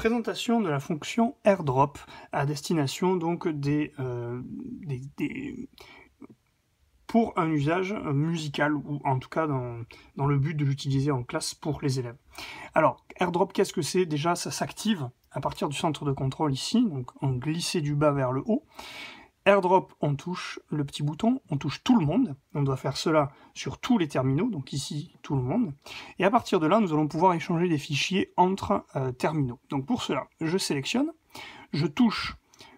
présentation de la fonction airdrop à destination donc des, euh, pour un usage musical ou en tout cas dans, le but de l'utiliser en classe pour les élèves. Alors, airdrop, qu'est-ce que c'est Déjà, ça s'active à partir du centre de contrôle ici, donc en glisser du bas vers le haut airdrop, on touche le petit bouton, on touche tout le monde. On doit faire cela sur tous les terminaux, donc ici tout le monde. Et à partir de là, nous allons pouvoir échanger des fichiers entre euh, terminaux. Donc pour cela, je sélectionne, je touche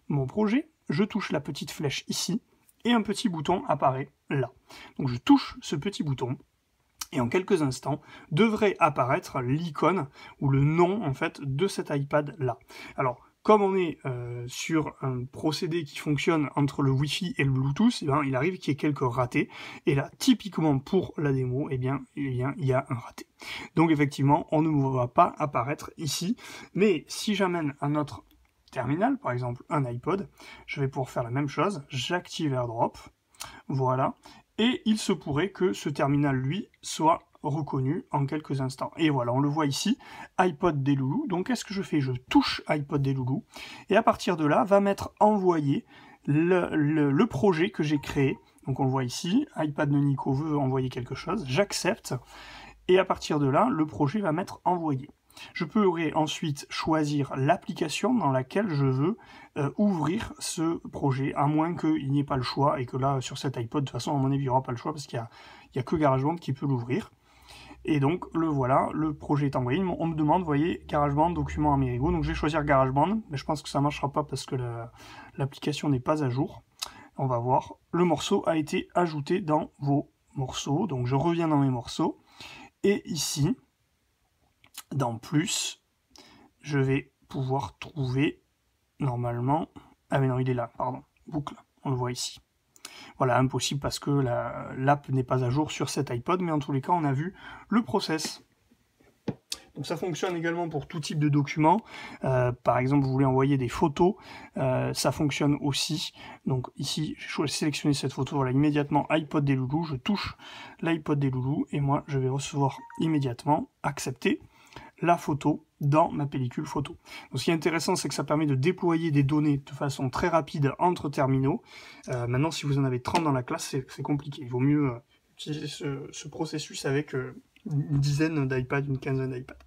mon projet, je touche la petite flèche ici, et un petit bouton apparaît là. Donc je touche ce petit bouton, et en quelques instants devrait apparaître l'icône ou le nom en fait de cet iPad là. Alors comme on est euh, sur un procédé qui fonctionne entre le Wi-Fi et le Bluetooth, eh ben, il arrive qu'il y ait quelques ratés. Et là, typiquement pour la démo, eh, eh bien, il y a un raté. Donc effectivement, on ne va pas apparaître ici. Mais si j'amène un autre terminal, par exemple un iPod, je vais pouvoir faire la même chose. J'active AirDrop. Voilà. Et il se pourrait que ce terminal, lui, soit reconnu en quelques instants. Et voilà, on le voit ici, iPod des loulous. Donc qu'est-ce que je fais Je touche iPod des loulous, et à partir de là, va mettre envoyé le, projet que j'ai créé. Donc on le voit ici, iPad de Nico veut envoyer quelque chose, j'accepte, et à partir de là, le projet va mettre envoyé. Je pourrai ensuite choisir l'application dans laquelle je veux euh, ouvrir ce projet, à moins qu'il n'y ait pas le choix, et que là, sur cet iPod, de toute façon, à mon avis, aura pas le choix, parce qu'il n'y a, a, que GarageBand qui peut l'ouvrir. Et donc le voilà, le projet est envoyé. On me demande, voyez, GarageBand, document Amerigo. Donc je vais choisir GarageBand, mais je pense que ça ne marchera pas parce que l'application n'est pas à jour. On va voir. Le morceau a été ajouté dans vos morceaux. Donc je reviens dans mes morceaux. Et ici, dans plus, je vais pouvoir trouver normalement. Ah mais non, il est là, pardon. Boucle, on le voit ici. Voilà, impossible parce que l'app n'est pas à jour sur cet iPod, mais en tous les cas, on a vu le process. Donc ça fonctionne également pour tout type de document. Euh, par exemple, vous voulez envoyer des photos, euh, ça fonctionne aussi. Donc ici, je vais sélectionner cette photo, voilà immédiatement iPod des loulous, je touche l'iPod des loulous et moi je vais recevoir immédiatement accepter la photo dans ma pellicule photo. ce qui est intéressant, c'est que ça permet de déployer des données de façon très rapide entre terminaux. Euh, maintenant, si vous en avez 30 dans la classe, c'est compliqué. Il vaut mieux euh, utiliser ce, ce processus avec euh, une dizaine d'iPad, une quinzaine d'iPad.